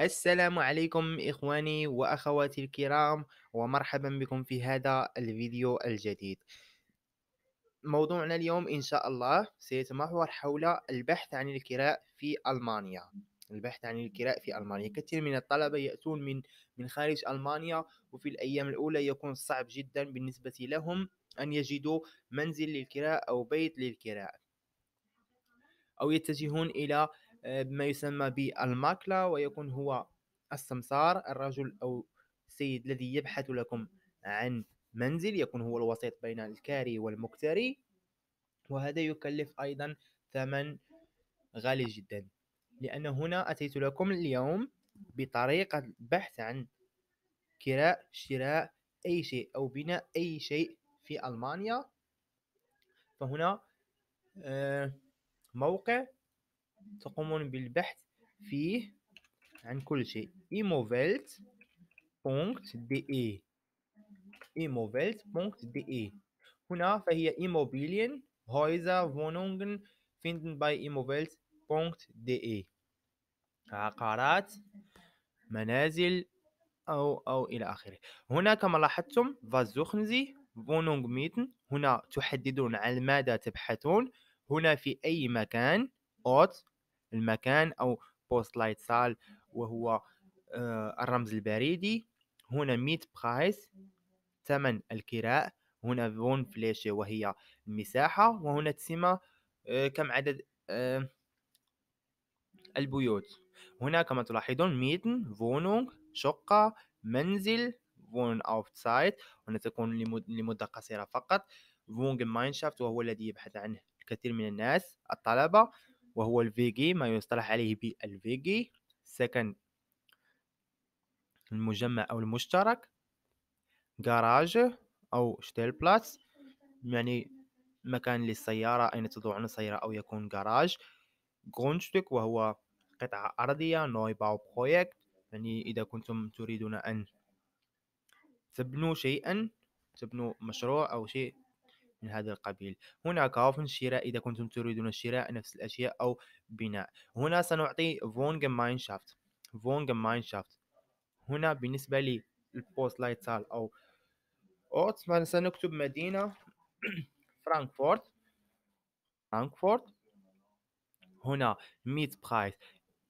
السلام عليكم إخواني وأخواتي الكرام ومرحبا بكم في هذا الفيديو الجديد موضوعنا اليوم إن شاء الله سيتمحور حول البحث عن الكراء في ألمانيا البحث عن الكراء في ألمانيا كثير من الطلبة يأتون من من خارج ألمانيا وفي الأيام الأولى يكون صعب جدا بالنسبة لهم أن يجدوا منزل للكراء أو بيت للكراء أو يتجهون إلى آه، بما يسمى بالماكلا ويكون هو السمسار الرجل أو السيد الذي يبحث لكم عن منزل يكون هو الوسيط بين الكاري والمكتري وهذا يكلف أيضا ثمن غالي جدا لأن هنا أتيت لكم اليوم بطريقة بحث عن كراء شراء أي شيء أو بناء أي شيء في ألمانيا فهنا آه، موقع تقومون بالبحث فيه عن كل شيء imovelt.de imovelt.de هنا فهي Immobilien Häuser Wohnungen finden bei imovelt.de عقارات منازل أو أو إلى آخره هنا كما لاحظتم فازوخنزي فونونغ ميتن هنا تحددون عن ماذا تبحثون هنا في أي مكان أوت المكان أو بوست لايت سال وهو آه، الرمز البريدي هنا ميت برايس ثمن الكراء هنا فون فليشي وهي المساحة وهنا تسمى آه، كم عدد آه، البيوت هنا كما تلاحظون ميتن فونونغ شقة منزل فون أوف سايت هنا تكون لمدة قصيرة فقط فونغ ماينشافت وهو الذي يبحث عنه الكثير من الناس الطلبة وهو الفيجي ما يصطلح عليه بالفيجي سكن المجمع أو المشترك جراج أو شتيل بلاس يعني مكان للسيارة أين تضع السيارة أو يكون جراج غونشتك وهو قطعة أرضية نوي باو بروجكت يعني إذا كنتم تريدون أن تبنوا شيئا تبنوا مشروع أو شيء من هذا القبيل هناك اوفن شراء إذا كنتم تريدون شراء نفس الأشياء أو بناء هنا سنعطي فونغ ماينشافت فونغ ماينشافت هنا بالنسبة للبوست لايتال أو أوت سنكتب مدينة فرانكفورت فرانكفورت هنا ميت برايس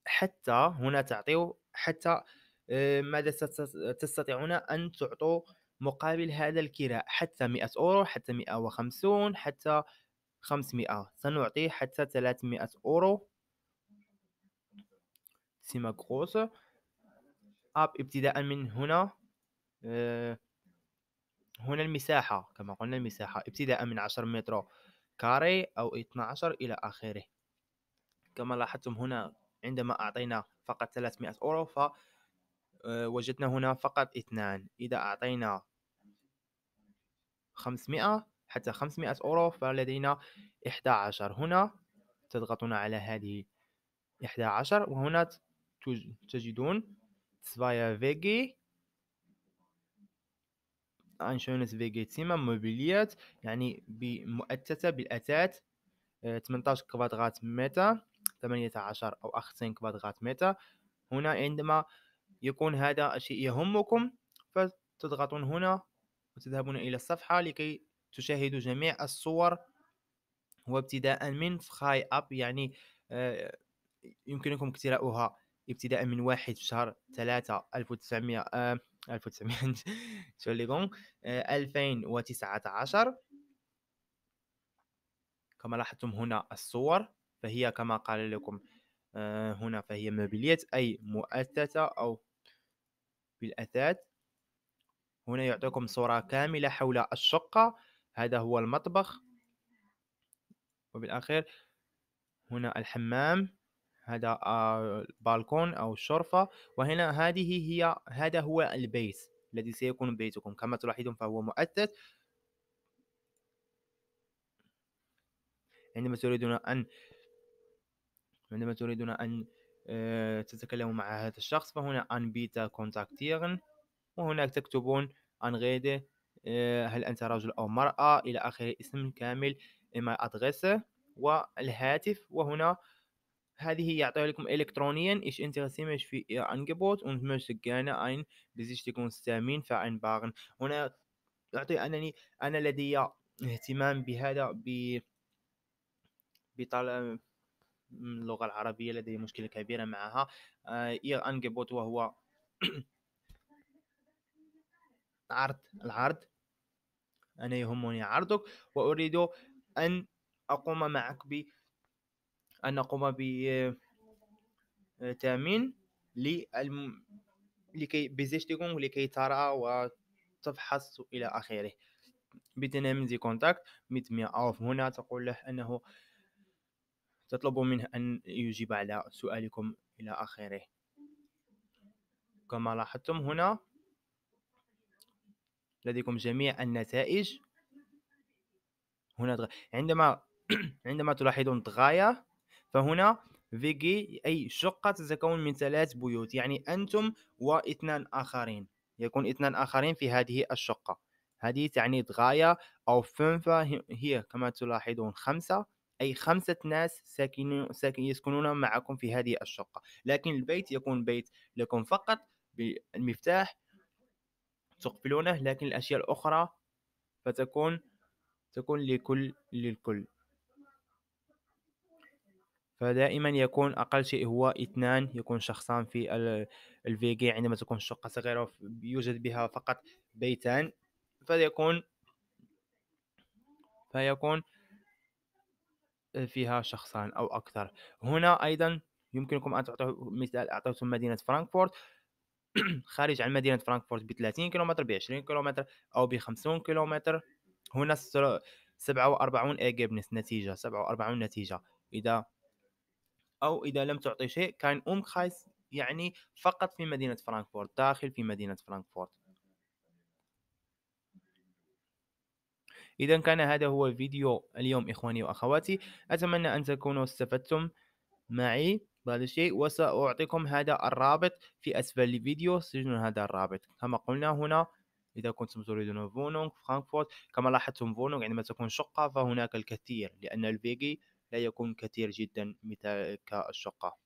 حتى هنا تعطيو حتى آه، ماذا تستطيعون أن تعطوا مقابل هذا الكراء حتى 100 أورو حتى 150 حتى 500 سنعطيه حتى 300 أورو سيما كروس أب ابتداء من هنا آه، هنا المساحة كما قلنا المساحة ابتداء من 10 متر كاري أو 12 إلى آخره كما لاحظتم هنا عندما أعطينا فقط 300 أورو ف آه، وجدنا هنا فقط اثنان إذا أعطينا 500 حتى 500 أورو فلدينا 11 هنا تضغطون على هذه 11 وهنا تجدون سفايا فيجي انشونس فيجي تيما موبيليات يعني بمؤتتة بالأثاث 18 كвадرات متر 18 أو 18 كвадرات متر هنا عندما يكون هذا الشيء يهمكم فتضغطون هنا وتذهبون إلى الصفحة لكي تشاهدوا جميع الصور وابتداء من فخاي أب يعني آه، يمكنكم اقتراؤها ابتداء من واحد شهر ثلاثة ألف وتسعمائة آه، ألف وتسعمائة آه، ألفين وتسعة عشر كما لاحظتم هنا الصور فهي كما قال لكم هنا فهي مبليات أي مؤسسة أو بالأثاث هنا يعطيكم صورة كاملة حول الشقة هذا هو المطبخ وبالأخير هنا الحمام هذا آه، البالكون أو الشرفة وهنا هذه هي هذا هو البيت الذي سيكون بيتكم كما تلاحظون فهو مؤثث عندما تريدون أن عندما تريدون أن آه، تتكلم مع هذا الشخص فهنا ان بيتا كونتاكتيرن وهناك تكتبون ان غيدي آه، هل انت رجل او مرأة الى اخره اسم كامل اما ادغسه والهاتف وهنا هذه يعطيها لكم الكترونيا ايش interessiere mich für ihr Angebot und möchte gerne einen Besichtigungstermin vereinbaren هنا يعطي انني انا لدي اهتمام بهذا ب بطلب من اللغه العربيه لدي مشكله كبيره معها آه، اير انجبوت وهو عرض العرض انا يهمني عرضك واريد ان اقوم معك ب ان اقوم ب آه، تامين للم... لكي بيزيشتيكون لكي ترى وتفحص الى اخره بتنامين زي كونتاكت مثل ما هنا تقول له انه تطلبوا منه أن يجيب على سؤالكم إلى آخره كما لاحظتم هنا لديكم جميع النتائج هنا دغ... عندما عندما تلاحظون دغاية فهنا فيجي أي شقة تتكون من ثلاث بيوت يعني أنتم واثنان آخرين يكون اثنان آخرين في هذه الشقة هذه تعني دغاية أو فنفا هي كما تلاحظون خمسة أي خمسة ناس ساكن يسكنون معكم في هذه الشقة لكن البيت يكون بيت لكم فقط بالمفتاح تقفلونه لكن الأشياء الأخرى فتكون تكون لكل للكل فدائما يكون اقل شيء هو اثنان يكون شخصان في الفيجي عندما تكون الشقه صغيره يوجد بها فقط بيتان فيكون فيكون فيها شخصان او اكثر هنا ايضا يمكنكم ان تعطوا مثال اعطيتم مدينه فرانكفورت خارج عن مدينه فرانكفورت ب 30 كيلومتر ب 20 كيلومتر او ب 50 كيلومتر هنا 47 ايجابنس نتيجه 47 نتيجه اذا او اذا لم تعطي شيء كان ام خايس يعني فقط في مدينه فرانكفورت داخل في مدينه فرانكفورت إذا كان هذا هو فيديو اليوم إخواني وأخواتي أتمنى أن تكونوا استفدتم معي بهذا الشيء وسأعطيكم هذا الرابط في أسفل الفيديو سجلوا هذا الرابط كما قلنا هنا إذا كنتم تريدون فونونغ فرانكفورت كما لاحظتم فونونغ عندما تكون شقة فهناك الكثير لأن الفيجي لا يكون كثير جدا مثل كالشقة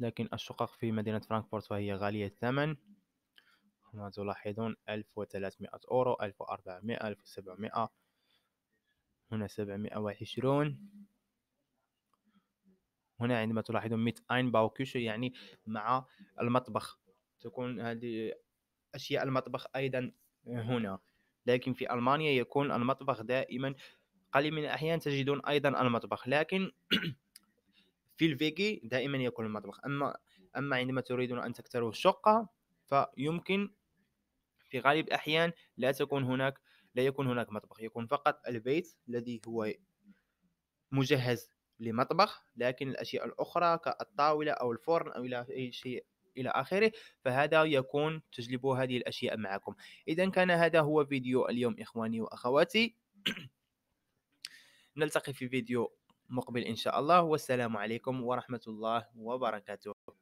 لكن الشقق في مدينة فرانكفورت فهي غالية الثمن هنا تلاحظون 1300 أورو 1400 1700 هنا 720 هنا عندما تلاحظون ميت أين كيشو يعني مع المطبخ تكون هذه أشياء المطبخ أيضا هنا لكن في ألمانيا يكون المطبخ دائما قليل من الأحيان تجدون أيضا المطبخ لكن في الفيكي دائما يكون المطبخ أما أما عندما تريدون أن تكتروا الشقة فيمكن في غالب الأحيان لا تكون هناك لا يكون هناك مطبخ يكون فقط البيت الذي هو مجهز لمطبخ لكن الأشياء الأخرى كالطاولة أو الفرن أو إلى أي شيء إلى آخره فهذا يكون تجلب هذه الأشياء معكم إذا كان هذا هو فيديو اليوم إخواني وأخواتي نلتقي في فيديو مقبل إن شاء الله والسلام عليكم ورحمة الله وبركاته